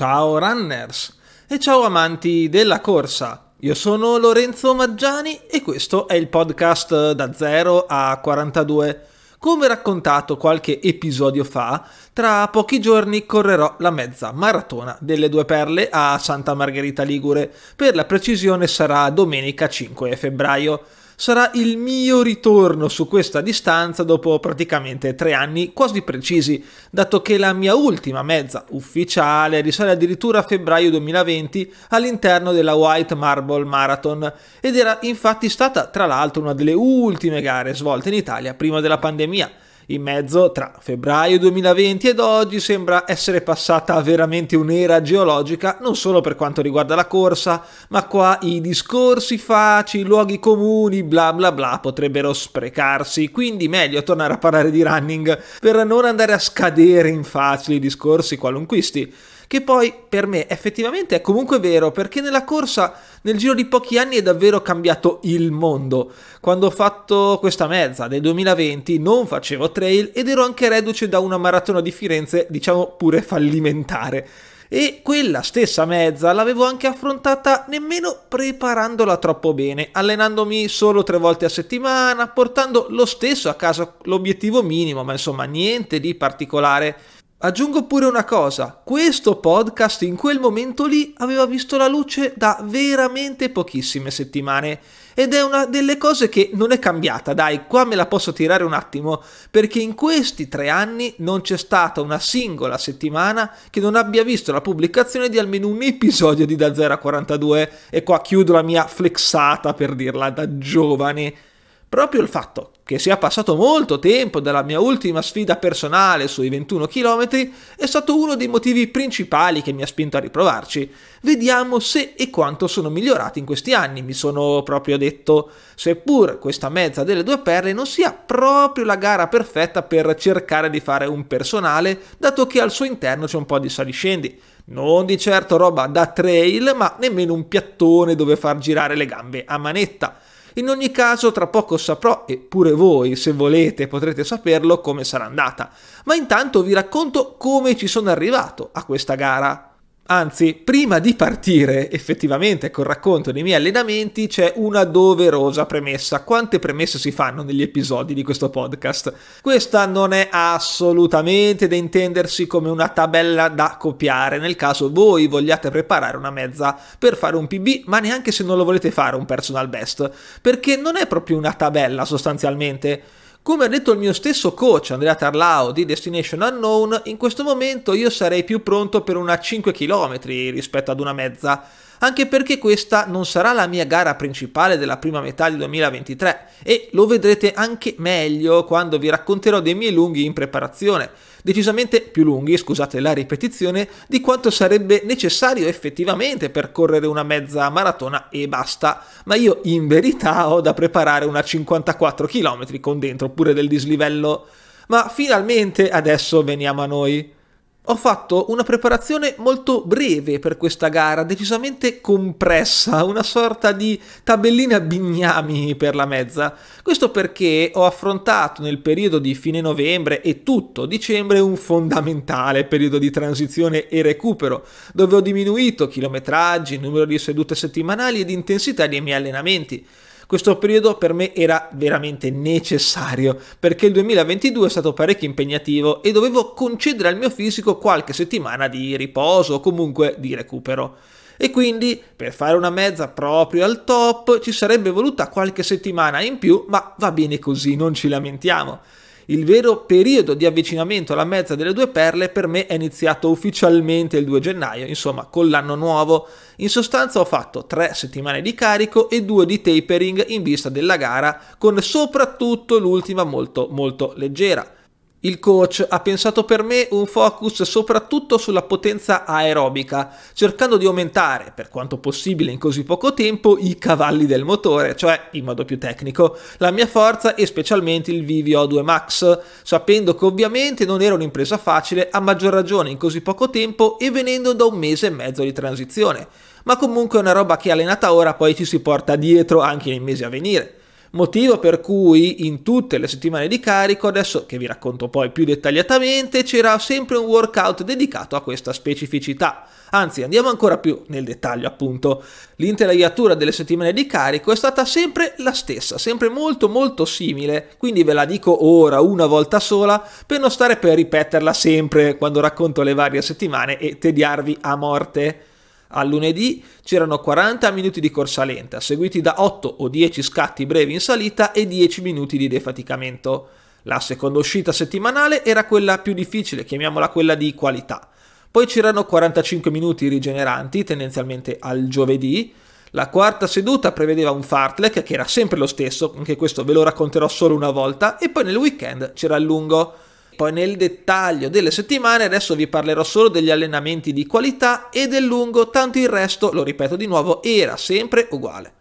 Ciao runners e ciao amanti della corsa. Io sono Lorenzo Maggiani e questo è il podcast da 0 a 42. Come raccontato qualche episodio fa, tra pochi giorni correrò la mezza maratona delle due perle a Santa Margherita Ligure. Per la precisione sarà domenica 5 febbraio sarà il mio ritorno su questa distanza dopo praticamente tre anni quasi precisi, dato che la mia ultima mezza ufficiale risale addirittura a febbraio 2020 all'interno della White Marble Marathon ed era infatti stata tra l'altro una delle ultime gare svolte in Italia prima della pandemia in mezzo tra febbraio 2020 ed oggi sembra essere passata veramente un'era geologica, non solo per quanto riguarda la corsa, ma qua i discorsi facili, i luoghi comuni, bla bla bla potrebbero sprecarsi, quindi meglio tornare a parlare di running per non andare a scadere in facili discorsi qualunquisti che poi per me effettivamente è comunque vero, perché nella corsa nel giro di pochi anni è davvero cambiato il mondo. Quando ho fatto questa mezza del 2020 non facevo trail ed ero anche reduce da una maratona di Firenze, diciamo pure fallimentare. E quella stessa mezza l'avevo anche affrontata nemmeno preparandola troppo bene, allenandomi solo tre volte a settimana, portando lo stesso a casa l'obiettivo minimo, ma insomma niente di particolare. Aggiungo pure una cosa, questo podcast in quel momento lì aveva visto la luce da veramente pochissime settimane ed è una delle cose che non è cambiata, dai, qua me la posso tirare un attimo, perché in questi tre anni non c'è stata una singola settimana che non abbia visto la pubblicazione di almeno un episodio di Da 0 a 42 e qua chiudo la mia flexata per dirla da giovane proprio il fatto che sia passato molto tempo dalla mia ultima sfida personale sui 21 km è stato uno dei motivi principali che mi ha spinto a riprovarci. Vediamo se e quanto sono migliorati in questi anni, mi sono proprio detto, seppur questa mezza delle due perle non sia proprio la gara perfetta per cercare di fare un personale, dato che al suo interno c'è un po' di saliscendi. Non di certo roba da trail, ma nemmeno un piattone dove far girare le gambe a manetta. In ogni caso tra poco saprò, e pure voi se volete potrete saperlo, come sarà andata. Ma intanto vi racconto come ci sono arrivato a questa gara. Anzi, prima di partire effettivamente col racconto dei miei allenamenti c'è una doverosa premessa. Quante premesse si fanno negli episodi di questo podcast? Questa non è assolutamente da intendersi come una tabella da copiare, nel caso voi vogliate preparare una mezza per fare un PB, ma neanche se non lo volete fare un personal best, perché non è proprio una tabella sostanzialmente come ha detto il mio stesso coach Andrea Tarlao di Destination Unknown, in questo momento io sarei più pronto per una 5 km rispetto ad una mezza anche perché questa non sarà la mia gara principale della prima metà di 2023 e lo vedrete anche meglio quando vi racconterò dei miei lunghi in preparazione, decisamente più lunghi, scusate la ripetizione, di quanto sarebbe necessario effettivamente per correre una mezza maratona e basta, ma io in verità ho da preparare una 54 km con dentro pure del dislivello. Ma finalmente adesso veniamo a noi. Ho fatto una preparazione molto breve per questa gara, decisamente compressa, una sorta di tabellina bignami per la mezza. Questo perché ho affrontato nel periodo di fine novembre e tutto dicembre un fondamentale periodo di transizione e recupero, dove ho diminuito chilometraggi, numero di sedute settimanali ed intensità dei miei allenamenti. Questo periodo per me era veramente necessario perché il 2022 è stato parecchio impegnativo e dovevo concedere al mio fisico qualche settimana di riposo o comunque di recupero e quindi per fare una mezza proprio al top ci sarebbe voluta qualche settimana in più, ma va bene così, non ci lamentiamo. Il vero periodo di avvicinamento alla mezza delle due perle per me è iniziato ufficialmente il 2 gennaio, insomma con l'anno nuovo. In sostanza ho fatto tre settimane di carico e due di tapering in vista della gara, con soprattutto l'ultima molto molto leggera. Il coach ha pensato per me un focus soprattutto sulla potenza aerobica, cercando di aumentare, per quanto possibile in così poco tempo, i cavalli del motore, cioè, in modo più tecnico, la mia forza e specialmente il Vivio 2 Max, sapendo che ovviamente non era un'impresa facile, a maggior ragione in così poco tempo e venendo da un mese e mezzo di transizione. Ma comunque è una roba che allenata ora poi ci si porta dietro anche nei mesi a venire. Motivo per cui in tutte le settimane di carico, adesso che vi racconto poi più dettagliatamente, c'era sempre un workout dedicato a questa specificità. Anzi, andiamo ancora più nel dettaglio, appunto. L'intelaiatura delle settimane di carico è stata sempre la stessa, sempre molto molto simile, quindi ve la dico ora una volta sola per non stare per ripeterla sempre quando racconto le varie settimane e tediarvi a morte. Al lunedì c'erano 40 minuti di corsa lenta, seguiti da 8 o 10 scatti brevi in salita e 10 minuti di defaticamento. La seconda uscita settimanale era quella più difficile, chiamiamola quella di qualità. Poi c'erano 45 minuti rigeneranti, tendenzialmente al giovedì, la quarta seduta prevedeva un fartlek che era sempre lo stesso, anche questo ve lo racconterò solo una volta, e poi nel weekend c'era il lungo poi nel dettaglio delle settimane adesso vi parlerò solo degli allenamenti di qualità e del lungo, tanto il resto, lo ripeto di nuovo, era sempre uguale.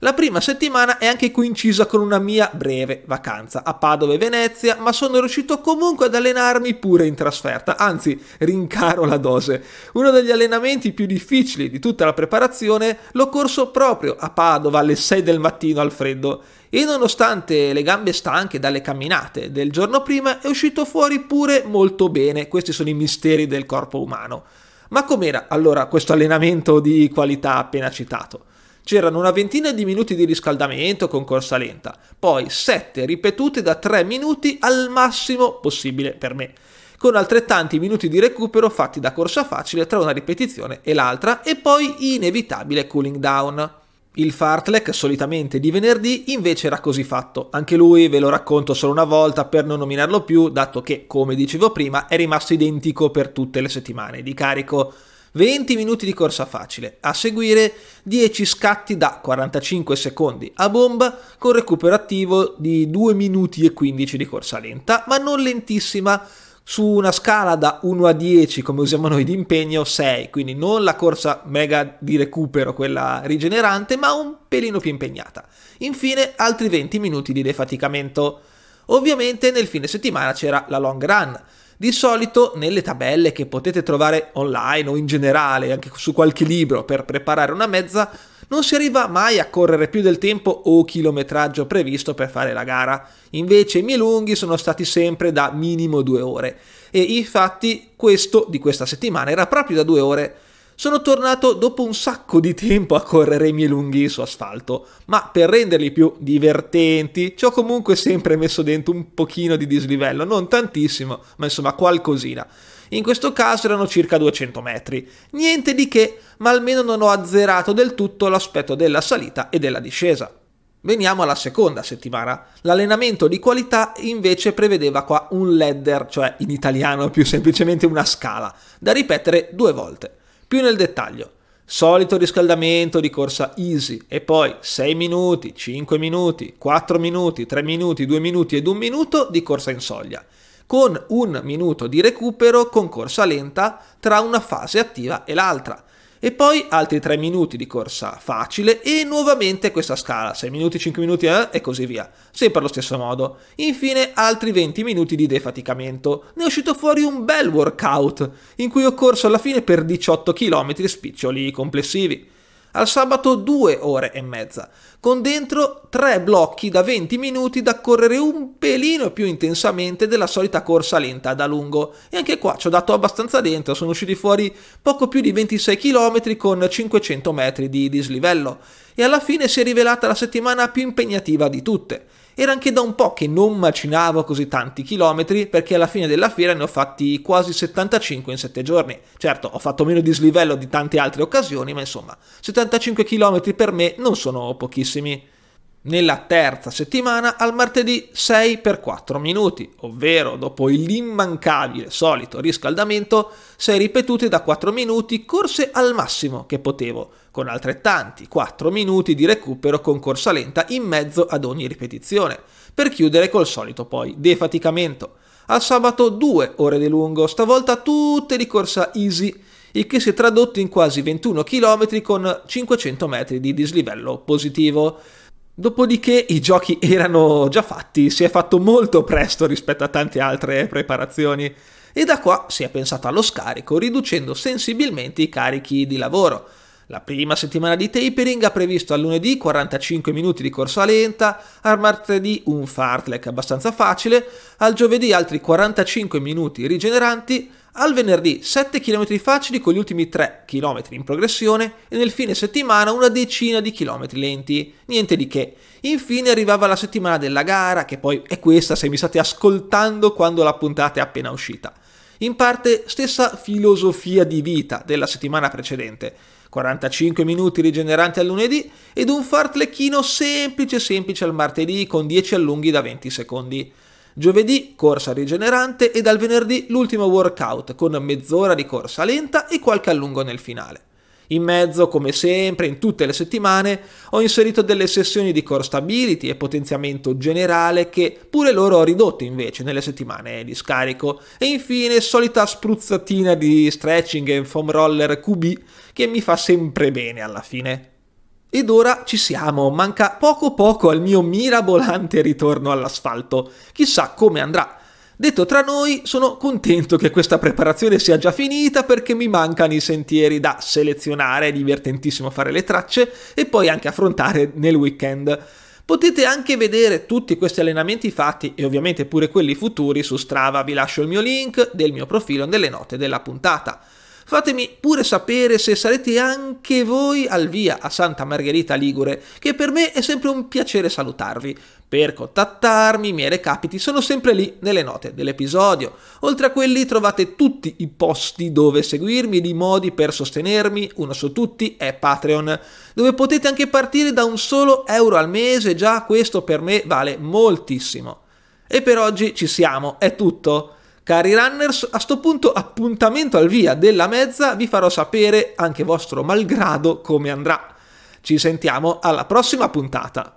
La prima settimana è anche coincisa con una mia breve vacanza a Padova e Venezia, ma sono riuscito comunque ad allenarmi pure in trasferta, anzi rincaro la dose. Uno degli allenamenti più difficili di tutta la preparazione l'ho corso proprio a Padova alle 6 del mattino al freddo e nonostante le gambe stanche dalle camminate del giorno prima è uscito fuori pure molto bene, questi sono i misteri del corpo umano. Ma com'era allora questo allenamento di qualità appena citato? C'erano una ventina di minuti di riscaldamento con corsa lenta, poi 7 ripetute da 3 minuti al massimo possibile per me con altrettanti minuti di recupero fatti da corsa facile tra una ripetizione e l'altra e poi inevitabile cooling down. Il fartlek solitamente di venerdì invece era così fatto, anche lui ve lo racconto solo una volta per non nominarlo più, dato che, come dicevo prima, è rimasto identico per tutte le settimane di carico. 20 minuti di corsa facile, a seguire 10 scatti da 45 secondi a bomba con recupero attivo di 2 minuti e 15 di corsa lenta, ma non lentissima su una scala da 1 a 10 come usiamo noi di impegno 6 quindi non la corsa mega di recupero quella rigenerante ma un pelino più impegnata infine altri 20 minuti di defaticamento ovviamente nel fine settimana c'era la long run di solito nelle tabelle che potete trovare online o in generale, anche su qualche libro per preparare una mezza, non si arriva mai a correre più del tempo o chilometraggio previsto per fare la gara. Invece i miei lunghi sono stati sempre da minimo due ore. E infatti questo di questa settimana era proprio da due ore. Sono tornato dopo un sacco di tempo a correre i miei lunghi su asfalto, ma per renderli più divertenti ci ho comunque sempre messo dentro un pochino di dislivello, non tantissimo, ma insomma qualcosina. In questo caso erano circa 200 metri. Niente di che, ma almeno non ho azzerato del tutto l'aspetto della salita e della discesa. Veniamo alla seconda settimana. L'allenamento di qualità invece prevedeva qua un ladder, cioè in italiano più semplicemente una scala, da ripetere due volte. Più nel dettaglio, solito riscaldamento di corsa easy e poi 6 minuti, 5 minuti, 4 minuti, 3 minuti, 2 minuti ed 1 minuto di corsa in soglia, con un minuto di recupero con corsa lenta tra una fase attiva e l'altra e poi altri 3 minuti di corsa facile e nuovamente questa scala, 6 minuti, 5 minuti eh, e così via, sempre allo stesso modo. Infine altri 20 minuti di defaticamento. Ne è uscito fuori un bel workout, in cui ho corso alla fine per 18 km spiccioli complessivi al sabato 2 ore e mezza, con dentro 3 blocchi da 20 minuti da correre un pelino più intensamente della solita corsa lenta da lungo. E anche qua ci ho dato abbastanza dentro, sono usciti fuori poco più di 26 km con 500 metri di dislivello. E alla fine si è rivelata la settimana più impegnativa di tutte. Era anche da un po' che non macinavo così tanti chilometri perché alla fine della fiera ne ho fatti quasi 75 in 7 giorni. Certo, ho fatto meno dislivello di tante altre occasioni, ma insomma, 75 km per me non sono pochissimi nella terza settimana al martedì 6 per 4 minuti, ovvero dopo l'immancabile solito riscaldamento, 6 ripetute da 4 minuti corse al massimo che potevo, con altrettanti 4 minuti di recupero con corsa lenta in mezzo ad ogni ripetizione, per chiudere col solito poi defaticamento. Al sabato 2 ore di lungo, stavolta tutte di corsa easy, il che si è tradotto in quasi 21 km con 500 metri di dislivello positivo. Dopodiché i giochi erano già fatti, si è fatto molto presto rispetto a tante altre preparazioni e da qua si è pensato allo scarico riducendo sensibilmente i carichi di lavoro. La prima settimana di tapering ha previsto al lunedì 45 minuti di corsa lenta, al martedì un fartlek abbastanza facile, al giovedì altri 45 minuti rigeneranti, al venerdì 7 km facili con gli ultimi 3 km in progressione e nel fine settimana una decina di chilometri lenti, niente di che. Infine arrivava la settimana della gara, che poi è questa se mi state ascoltando quando la puntata è appena uscita. In parte stessa filosofia di vita della settimana precedente, 45 minuti rigeneranti al lunedì ed un fartlechino semplice semplice al martedì con 10 allunghi da 20 secondi. Giovedì corsa rigenerante e dal venerdì l'ultimo workout con mezz'ora di corsa lenta e qualche allungo nel finale. In mezzo, come sempre, in tutte le settimane, ho inserito delle sessioni di core stability e potenziamento generale che pure loro ho ridotto invece nelle settimane di scarico. E infine solita spruzzatina di stretching e foam roller QB che mi fa sempre bene alla fine. Ed ora ci siamo, manca poco poco al mio mirabolante ritorno all'asfalto. Chissà come andrà. Detto tra noi, sono contento che questa preparazione sia già finita perché mi mancano i sentieri da selezionare, è divertentissimo fare le tracce e poi anche affrontare nel weekend. Potete anche vedere tutti questi allenamenti fatti e ovviamente pure quelli futuri su Strava, vi lascio il mio link del mio profilo nelle note della puntata. Fatemi pure sapere se sarete anche voi al via a Santa Margherita Ligure, che per me è sempre un piacere salutarvi. Per contattarmi i miei recapiti sono sempre lì nelle note dell'episodio. Oltre a quelli trovate tutti i posti dove seguirmi, i modi per sostenermi, uno su tutti è Patreon, dove potete anche partire da un solo euro al mese, già questo per me vale moltissimo. E per oggi ci siamo, è tutto. Cari runners, a sto punto appuntamento al via della mezza, vi farò sapere, anche vostro malgrado, come andrà. Ci sentiamo alla prossima puntata.